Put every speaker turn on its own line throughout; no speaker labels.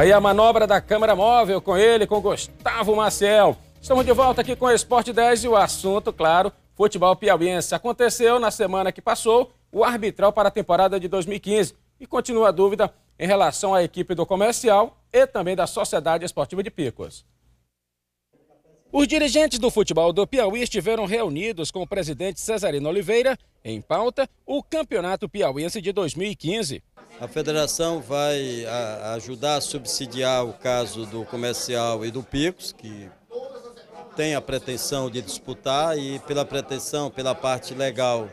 aí a manobra da Câmara Móvel com ele, com Gustavo Maciel. Estamos de volta aqui com o Esporte 10 e o assunto, claro, futebol piauiense. Aconteceu na semana que passou o arbitral para a temporada de 2015 e continua a dúvida em relação à equipe do comercial e também da Sociedade Esportiva de Picos. Os dirigentes do futebol do Piauí estiveram reunidos
com o presidente Cesarino Oliveira em pauta o Campeonato Piauiense de 2015. A federação vai a, ajudar a subsidiar o caso do comercial e do Picos, que tem a pretensão de disputar e pela pretensão, pela parte legal,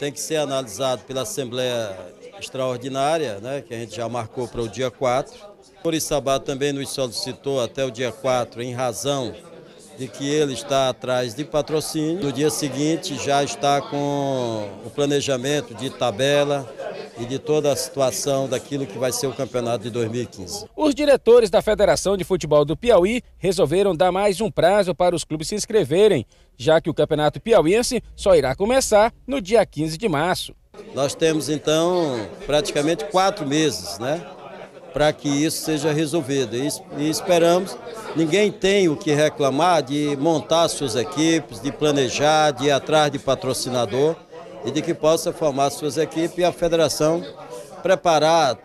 tem que ser analisado pela Assembleia Extraordinária, né, que a gente já marcou para o dia 4. Orissabá também nos solicitou até o dia 4, em razão de que ele está atrás de patrocínio. No dia seguinte já está com o planejamento de tabela, e de toda a situação daquilo que vai ser o campeonato de 2015.
Os diretores da Federação de Futebol do Piauí resolveram dar mais um prazo para os clubes se inscreverem, já que o campeonato
piauiense só irá começar no dia 15 de março. Nós temos então praticamente quatro meses, né? Para que isso seja resolvido. E esperamos, ninguém tem o que reclamar de montar suas equipes, de planejar, de ir atrás de patrocinador e de que possa formar suas equipes e a federação preparar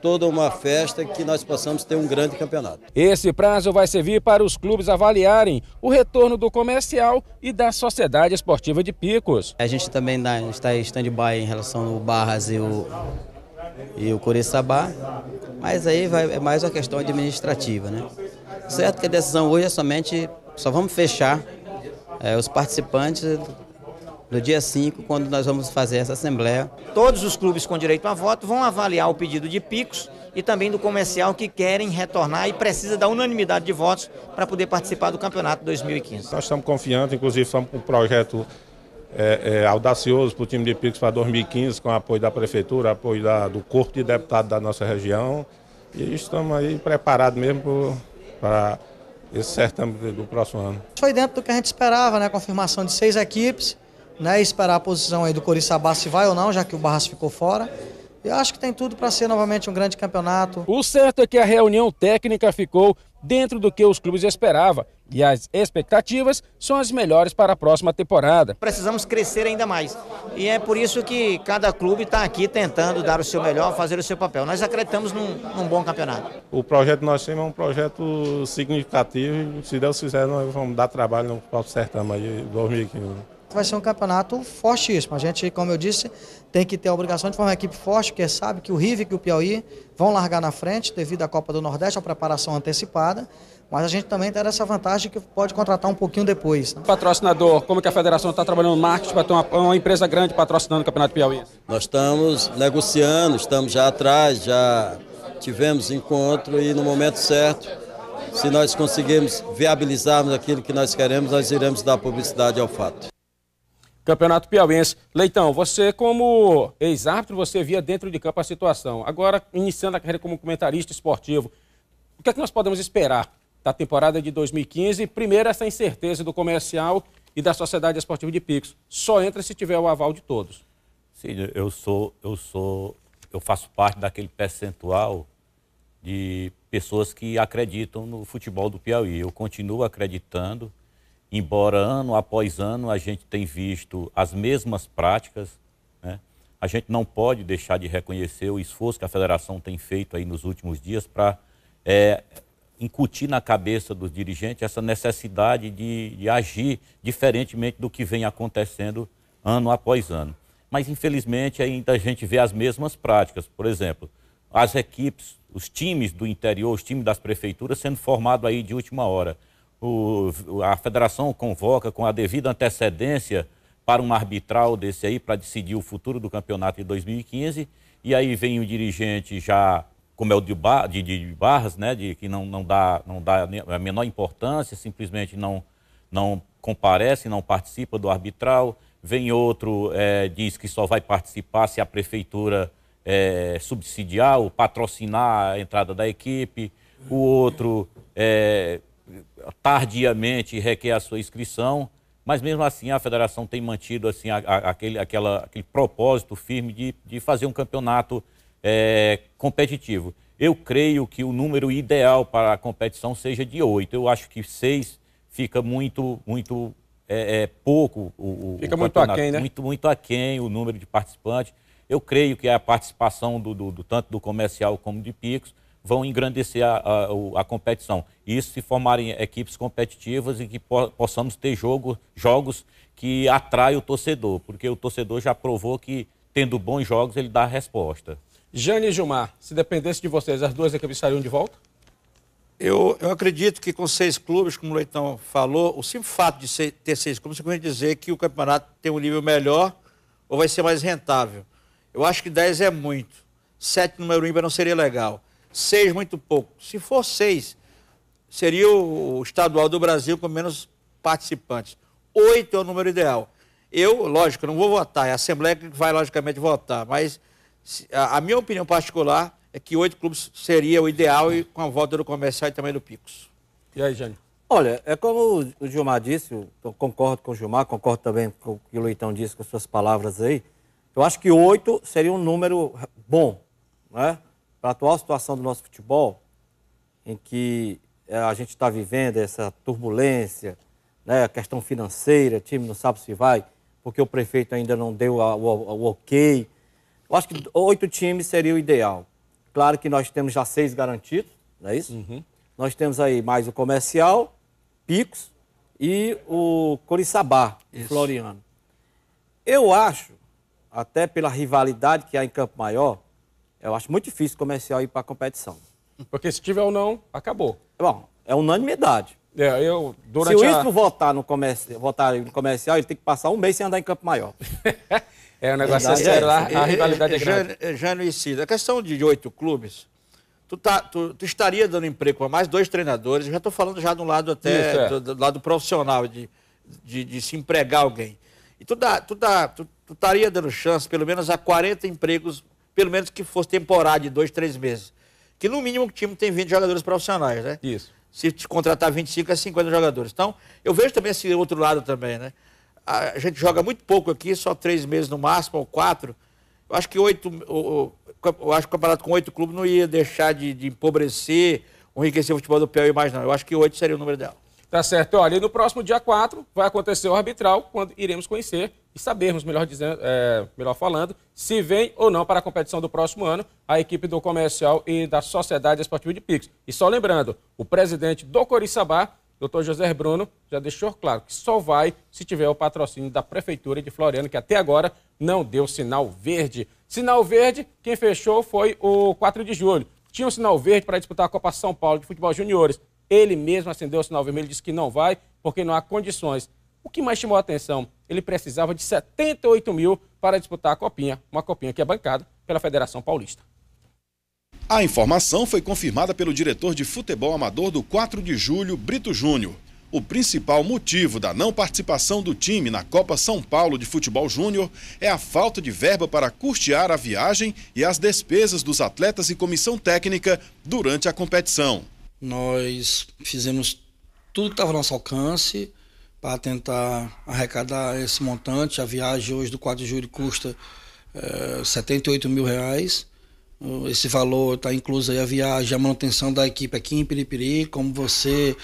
toda uma festa que nós possamos ter um grande campeonato. Esse prazo vai servir para os clubes
avaliarem
o retorno do comercial e da sociedade esportiva de Picos. A gente também está em stand-by em relação ao Barras e o, e o Coriçabá, mas aí vai, é mais uma questão administrativa. Né? Certo que a decisão hoje é somente, só vamos fechar é, os participantes no dia 5, quando nós vamos fazer essa assembleia. Todos os clubes com direito a
voto vão avaliar o pedido de Picos e também do comercial que querem retornar e precisa da unanimidade de votos para poder participar do campeonato 2015.
Nós estamos confiantes, inclusive estamos com um projeto é, é, audacioso para o time de Picos para 2015, com apoio da prefeitura, apoio da, do corpo de deputados da nossa região. E estamos aí preparados mesmo para esse certame do próximo ano.
Foi dentro do que a gente esperava, né? A confirmação de seis equipes né, esperar a posição aí do Coriçaba se vai ou não, já que o Barras ficou fora. Eu acho que tem tudo para ser novamente um grande campeonato. O certo é que a reunião técnica ficou
dentro do que os clubes esperavam e as expectativas são as melhores para a próxima temporada.
Precisamos
crescer ainda mais e é por isso que cada clube está aqui tentando dar o seu melhor, fazer o seu papel. Nós acreditamos num, num bom campeonato.
O projeto que nós temos é um projeto significativo se Deus quiser nós vamos dar trabalho no próprio certame aí 2015
vai ser um campeonato fortíssimo. A gente, como eu disse, tem que ter a obrigação de formar uma equipe forte, porque sabe que o River e o Piauí vão largar na frente devido à Copa do Nordeste, a preparação antecipada. Mas a gente também tem essa vantagem que pode contratar um pouquinho depois. Né?
Patrocinador, como que a federação está trabalhando no marketing para ter uma, uma, empresa grande patrocinando o Campeonato Piauí?
Nós estamos negociando, estamos já atrás, já tivemos encontro e no momento certo se nós conseguirmos viabilizarmos aquilo que nós queremos, nós iremos dar publicidade ao fato. Campeonato Piauiense. Leitão, você como ex-árbitro, você via dentro de
campo a situação. Agora, iniciando a carreira como comentarista esportivo, o que é que nós podemos esperar da temporada de 2015? Primeiro, essa incerteza do comercial e da Sociedade Esportiva
de Picos. Só entra se tiver o aval de todos. Sim, eu sou, eu sou, eu faço parte daquele percentual de pessoas que acreditam no futebol do Piauí. Eu continuo acreditando embora ano após ano a gente tenha visto as mesmas práticas, né? a gente não pode deixar de reconhecer o esforço que a federação tem feito aí nos últimos dias para é, incutir na cabeça dos dirigentes essa necessidade de, de agir diferentemente do que vem acontecendo ano após ano. Mas, infelizmente, ainda a gente vê as mesmas práticas. Por exemplo, as equipes, os times do interior, os times das prefeituras sendo formados aí de última hora o, a federação convoca com a devida antecedência para um arbitral desse aí, para decidir o futuro do campeonato de 2015. E aí vem o dirigente já, como é o de, bar, de, de Barras, né, de, que não, não, dá, não dá a menor importância, simplesmente não, não comparece, não participa do arbitral. Vem outro, é, diz que só vai participar se a prefeitura é, subsidiar ou patrocinar a entrada da equipe. O outro é, tardiamente requer a sua inscrição, mas mesmo assim a federação tem mantido assim, a, a, aquele, aquela, aquele propósito firme de, de fazer um campeonato é, competitivo. Eu creio que o número ideal para a competição seja de oito. Eu acho que seis fica muito, muito é, é, pouco. O, fica muito aquém, né? Muito, muito aquém o número de participantes. Eu creio que a participação do, do, do tanto do comercial como de picos vão engrandecer a, a, a competição. isso se formarem equipes competitivas e que po possamos ter jogo, jogos que atraem o torcedor, porque o torcedor já provou que, tendo bons jogos, ele dá a resposta. Jane e Gilmar,
se dependesse de vocês, as duas equipes estariam de volta?
Eu, eu,
acredito que com seis clubes, como o Leitão falou, o simples fato de ser, ter seis clubes significa dizer que o campeonato tem um nível melhor ou vai ser mais rentável. Eu acho que dez é muito. Sete no ímpar não seria legal seis muito pouco. Se for seis, seria o estadual do Brasil com menos participantes. Oito é o número ideal. Eu, lógico, não vou votar, é a Assembleia que vai, logicamente, votar, mas a minha opinião particular é que oito clubes seria o ideal e com a volta do comercial e também do Picos. E aí, Jânio? Olha, é como o Gilmar disse, eu concordo com o Gilmar, concordo também com o que o Leitão disse, com suas palavras aí. Eu acho que oito seria um número bom, né? para a atual situação do nosso futebol, em que é, a gente está vivendo essa turbulência, né, a questão financeira, o time não sabe se vai, porque o prefeito ainda não deu a, o, o ok. Eu acho que oito times seria o ideal. Claro que nós temos já seis garantidos, não é isso? Uhum. Nós temos aí mais o comercial, Picos e o Coriçabá, Floriano. Eu acho, até pela rivalidade que há em Campo Maior, eu acho muito difícil o comercial ir para a competição. Porque se tiver ou não, acabou. Bom, é unanimidade. É, eu, se o Istro a... votar, no comércio, votar no comercial, ele tem que passar um mês sem andar em Campo Maior.
é, o negócio é, é sério, lá, é, a rivalidade é, é, é grande.
É, Jânio e Cida, a questão de oito clubes, tu, tá, tu, tu estaria dando emprego para mais dois treinadores, eu já estou falando já do lado até, Isso, é. do, do, lado profissional, de, de, de, se empregar alguém. E tu, dá, tu, dá, tu, tu estaria dando chance, pelo menos, a 40 empregos pelo menos que fosse temporário de dois, três meses. Que no mínimo o time tem 20 jogadores profissionais, né? Isso. Se te contratar 25 é 50 jogadores. Então, eu vejo também esse outro lado também, né? A gente joga muito pouco aqui, só três meses no máximo, ou quatro. Eu acho que oito. Eu acho que o campeonato com oito clubes não ia deixar de, de empobrecer, enriquecer o futebol do piauí mais, não. Eu
acho que oito seria o número dela Tá certo? Olha, e no próximo dia 4 vai acontecer o arbitral, quando iremos conhecer e sabermos, melhor, dizendo, é, melhor falando, se vem ou não para a competição do próximo ano a equipe do Comercial e da Sociedade Esportiva de Pix. E só lembrando, o presidente do Coriçabá, doutor José Bruno, já deixou claro que só vai se tiver o patrocínio da Prefeitura de Floriano, que até agora não deu sinal verde. Sinal verde, quem fechou foi o 4 de julho. Tinha um sinal verde para disputar a Copa São Paulo de Futebol Juniores ele mesmo acendeu o sinal vermelho e disse que não vai, porque não há condições. O que mais chamou a atenção? Ele precisava de 78 mil para disputar a Copinha, uma Copinha que é bancada pela Federação Paulista.
A informação foi confirmada pelo diretor de futebol amador do 4 de julho, Brito Júnior. O principal motivo da não participação do time na Copa São Paulo de Futebol Júnior é a falta de verba para custear a viagem e as despesas dos atletas e comissão técnica durante a competição. Nós
fizemos tudo que estava ao nosso alcance para tentar arrecadar esse montante. A viagem hoje do 4 de julho custa é, eh, 78 mil reais. Esse valor está incluso aí a viagem, a manutenção da equipe aqui em Piripiri. Como você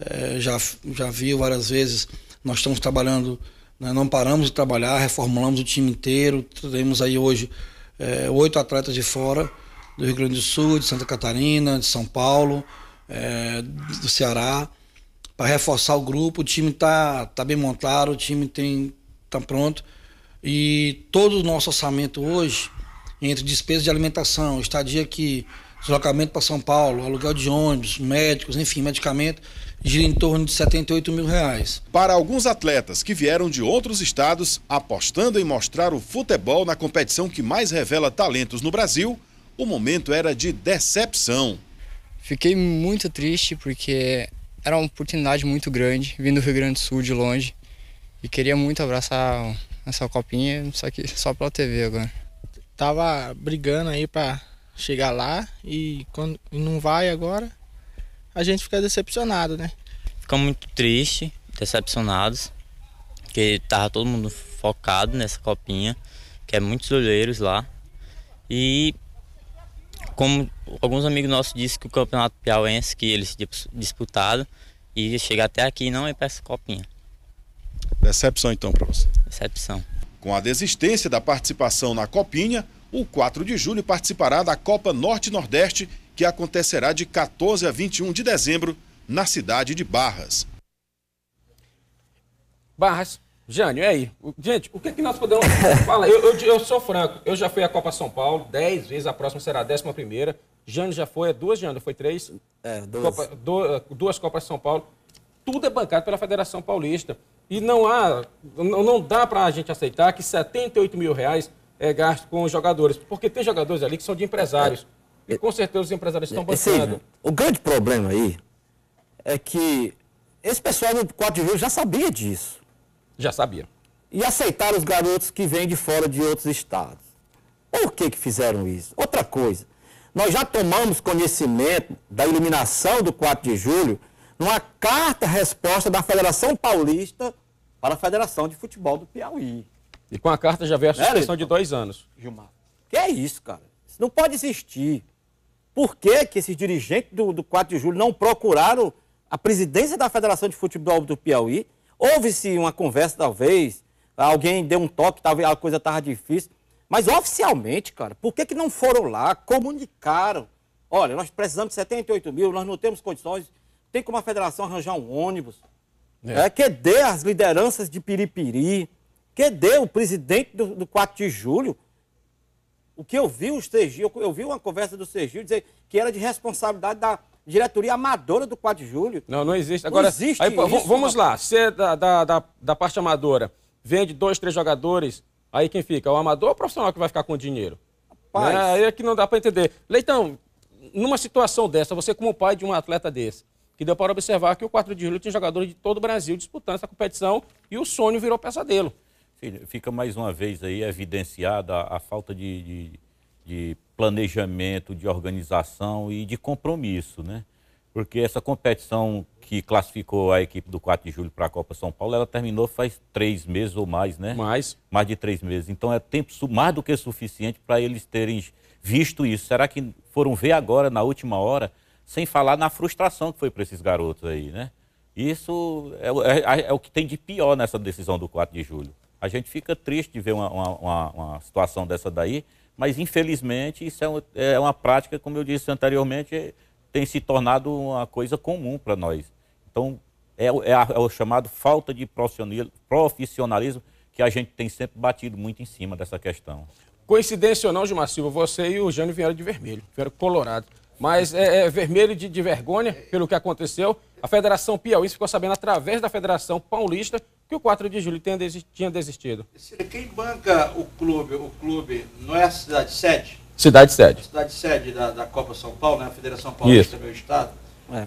é, já, já viu várias vezes, nós estamos trabalhando, né, não paramos de trabalhar, reformulamos o time inteiro. Temos aí hoje eh, oito é, atletas de fora, do Rio Grande do Sul, de Santa Catarina, de São Paulo é, do Ceará para reforçar o grupo. O time está tá bem montado, o time está pronto. E todo o nosso orçamento hoje, entre despesas de alimentação, estadia aqui, deslocamento para São Paulo, aluguel de ônibus, médicos, enfim, medicamento, gira em torno de 78 mil reais.
Para alguns atletas que vieram de outros estados apostando em mostrar o futebol na competição que mais revela talentos no Brasil, o momento era de decepção.
Fiquei muito triste porque era uma oportunidade muito grande, vindo do Rio Grande do Sul de longe. E queria muito abraçar essa copinha, só que só pela TV agora. Tava brigando aí para chegar lá e quando não vai agora, a gente fica decepcionado, né?
Ficamos muito tristes, decepcionados, porque tava todo mundo focado nessa copinha, que é muitos olheiros lá. E como alguns amigos nossos disseram que o campeonato piauense que eles disputaram e chegar até aqui não é para essa copinha.
Decepção então para você? Decepção. Com a desistência da participação na copinha, o 4 de julho participará da Copa Norte-Nordeste, que acontecerá de 14 a 21 de dezembro na cidade de Barras.
Barras, Jânio, é aí. Gente, o que, é que nós podemos falar? Eu, eu, eu, sou franco, eu já fui à Copa São Paulo dez vezes, a próxima será a décima primeira. Jânio já foi, é duas, Jânio, foi três? É, duas. Copa, do, é, duas Copas São Paulo. Tudo é bancado pela Federação Paulista. E não há, não, não dá para a gente aceitar que 78 mil reais é gasto com os jogadores, porque tem jogadores ali que são de empresários. É, é, e com certeza os empresários estão é, bancando. o grande problema aí é que esse pessoal do 4 de Rio já sabia disso. Já sabia.
E aceitaram os garotos que vêm de fora de outros estados. Por que, que fizeram isso? Outra coisa, nós já tomamos conhecimento da iluminação do 4 de julho numa carta-resposta da Federação Paulista para a Federação de Futebol do Piauí.
E com a carta já veio a né, suspensão é, de dois anos. Gilmar,
que é isso, cara? Isso não pode existir. Por que, que esses dirigentes do, do 4 de julho não procuraram a presidência da Federação de Futebol do Piauí Houve-se uma conversa, talvez, alguém deu um toque, talvez a coisa estava difícil. Mas oficialmente, cara, por que, que não foram lá, comunicaram? Olha, nós precisamos de 78 mil, nós não temos condições, tem como a federação arranjar um ônibus. É. é que dê as lideranças de Piripiri, que dê o presidente do, do 4 de julho. O que eu vi o Sergio, eu vi uma conversa do Sergio dizer que era de responsabilidade da, diretoria amadora do 4 de julho.
Não, não existe. Agora, não existe aí, isso, vamos lá. Você é da, da, da, da, parte amadora vende dois, três jogadores, aí quem fica? O amador ou o profissional que vai ficar com o dinheiro? Rapaz. Né? Aí é que não dá para entender. Leitão, numa situação dessa, você como pai de um atleta desse, que deu para observar que o 4 de julho tem jogadores de todo o Brasil disputando essa competição e o sonho virou pesadelo.
Filho, fica mais uma vez aí evidenciada a, a falta de, de de planejamento, de organização e de compromisso, né? Porque essa competição que classificou a equipe do 4 de julho para a Copa São Paulo, ela terminou faz três meses ou mais, né? Mais. Mais de três meses. Então é tempo mais do que suficiente para eles terem visto isso. Será que foram ver agora, na última hora, sem falar na frustração que foi para esses garotos aí, né? Isso é, é, é, é, o que tem de pior nessa decisão do 4 de julho. A gente fica triste de ver uma, uma, uma situação dessa daí, mas infelizmente isso é, um, é uma prática, como eu disse anteriormente, tem se tornado uma coisa comum para nós. Então, é, é, a, é, o chamado falta de profissionalismo que a gente tem sempre batido muito em cima dessa questão.
Coincidência ou não, Gilmar Silva, você e o Jânio vieram de vermelho, vieram colorado. Mas é, é vermelho de, de vergonha pelo que aconteceu. A Federação Piauí ficou sabendo através da Federação Paulista que o 4 de julho tenha tinha desistido. Quem banca
o clube, o clube não
é a cidade sede? Cidade sede. A
cidade sede da, da Copa São Paulo, né? a Federação Paulista, Isso. É meu estado. É.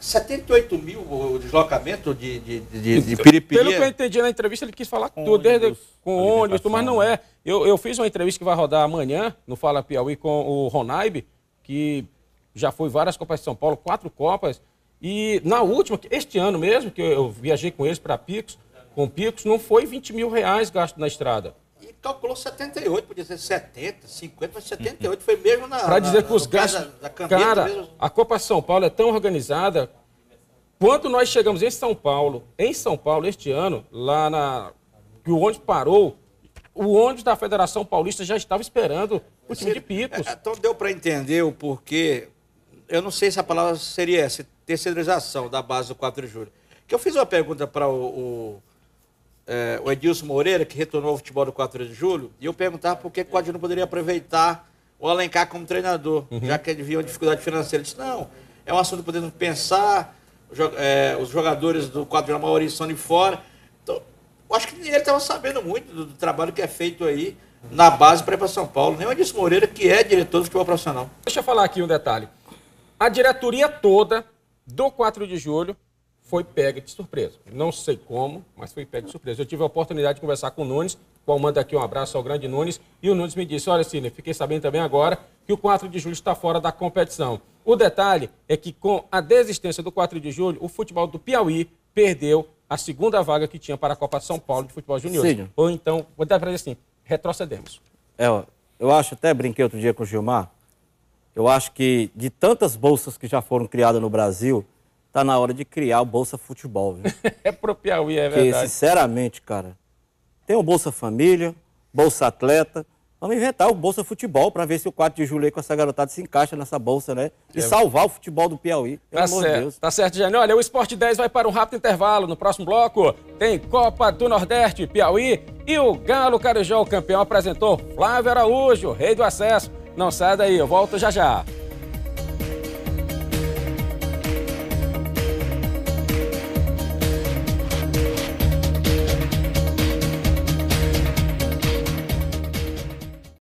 78 mil o deslocamento de, de, de, de então, Pelo que eu entendi na entrevista, ele quis falar com tudo, ônibus, desde com ônibus, mas não é. Né? Eu, eu fiz uma entrevista que vai rodar amanhã no Fala Piauí com o Ronaibe, que já foi várias Copas de São Paulo, quatro Copas. E na última, este ano mesmo, que eu viajei com eles para Picos, com Picos, não foi 20 mil reais gasto na estrada.
E calculou 78,
podia dizer 70, 50, mas 78
hum, hum. foi mesmo na. Para dizer na, que os gastos. cara, mesmo.
a Copa São Paulo é tão organizada. Quando nós chegamos em São Paulo, em São Paulo este ano, lá na. que o ônibus parou, o ônibus da Federação Paulista já estava esperando o time de picos.
É, então deu para entender o porquê eu não sei se a palavra seria essa, terceirização da base do 4 de julho. Que eu fiz uma pergunta para o, o, é, o, Edilson Moreira, que retornou ao futebol do 4 de julho, e eu perguntava por que o Quadro não poderia aproveitar o Alencar como treinador, uhum. já que ele via uma dificuldade financeira. Ele disse, não, é um assunto podendo pensar, é, os jogadores do 4 de julho, a maioria estão de fora. Então, eu acho que ele estava sabendo muito do, do trabalho que é feito aí na base para ir para São Paulo. Nem o Edilson Moreira, que é
diretor do futebol profissional. Deixa eu falar aqui um detalhe. A diretoria toda do 4 de julho foi pega de surpresa. Não sei como, mas foi pega de surpresa. Eu tive a oportunidade de conversar com o Nunes, qual manda aqui um abraço ao grande Nunes, e o Nunes me disse: Olha, Cine, fiquei sabendo também agora que o 4 de julho está fora da competição. O detalhe é que, com a desistência do 4 de julho, o futebol do Piauí perdeu a segunda vaga que tinha para a Copa São Paulo de Futebol Júnior. Ou então, vou dar para dizer assim: retrocedemos.
É, eu acho, até brinquei outro dia com o Gilmar, eu acho que de tantas bolsas que já foram criadas no Brasil, tá na hora de criar o Bolsa Futebol. Viu?
é pro Piauí, é verdade.
sinceramente, cara, tem o Bolsa Família, Bolsa Atleta. Vamos inventar o Bolsa Futebol para ver se o 4 de julho com essa garotada se encaixa nessa bolsa, né? E é. salvar o futebol do Piauí. Pelo tá amor certo. Deus.
Tá certo, Jânio. Olha, o Esporte 10 vai para um rápido intervalo. No próximo bloco tem Copa do Nordeste, Piauí e o Galo Carijó, o campeão, apresentou Flávio Araújo, rei do acesso. Não, sai daí, eu volto já já.